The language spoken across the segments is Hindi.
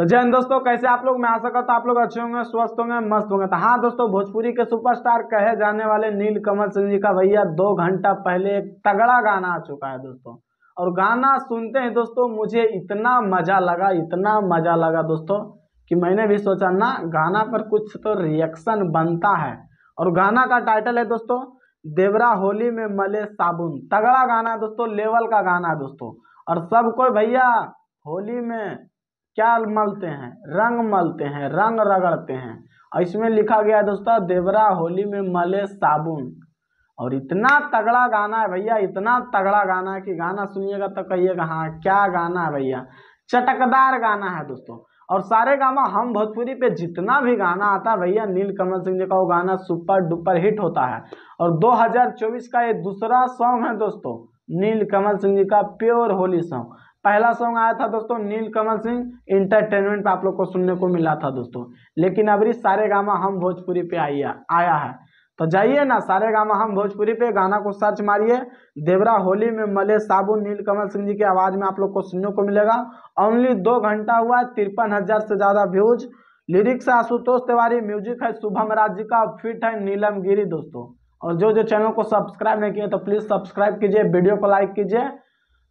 तो जय हिंद दोस्तों कैसे आप लोग मैं आशा करता हूँ आप लोग अच्छे होंगे स्वस्थ होंगे मस्त होंगे तो हाँ दोस्तों भोजपुरी के सुपरस्टार कहे जाने वाले नील कमल सिंह जी का भैया दो घंटा पहले एक तगड़ा गाना आ चुका है दोस्तों और गाना सुनते हैं दोस्तों मुझे इतना मजा लगा इतना मजा लगा दोस्तों कि मैंने भी सोचा ना गाना पर कुछ तो रिएक्शन बनता है और गाना का टाइटल है दोस्तों देवरा होली में मले साबुन तगड़ा गाना है दोस्तों लेवल का गाना है दोस्तों और सब कोई भैया होली में क्या मलते हैं रंग मलते हैं रंग रगड़ते हैं और इसमें लिखा गया दोस्तों देवरा होली में मले साबुन और इतना तगड़ा गाना है भैया इतना तगड़ा गाना है कि गाना सुनिएगा तो कहिएगा हाँ क्या गाना है भैया चटकदार गाना है दोस्तों और सारे गामा हम भोजपुरी पे जितना भी गाना आता है भैया नीलकमल सिंह जी का वो गाना सुपर डुपर हिट होता है और 2024 का ये दूसरा सॉन्ग है दोस्तों नीलकमल सिंह जी का प्योर होली सॉन्ग पहला सॉन्ग आया था दोस्तों नील कमल सिंह इंटरटेनमेंट पे आप लोग को सुनने को मिला था दोस्तों लेकिन अभी सारे गामा हम भोजपुरी पे आई है आया है तो जाइए ना सारे गामा हम भोजपुरी पे गाना को सर्च मारिए देवरा होली में मले साबुन कमल सिंह जी की आवाज़ में आप लोग को सुनने को मिलेगा ओनली दो घंटा हुआ तिरपन हज़ार से ज़्यादा व्यूज लिरिक्स है आशुतोष तिवारी म्यूजिक है शुभम राज जी का फिट है नीलम गिरी दोस्तों और जो जो चैनल को सब्सक्राइब नहीं किए तो प्लीज़ सब्सक्राइब कीजिए वीडियो को लाइक कीजिए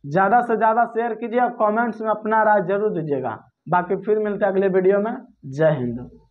ज़्यादा से ज़्यादा शेयर कीजिए और कमेंट्स में अपना राय जरूर दीजिएगा बाकी फिर मिलते हैं अगले वीडियो में जय हिंद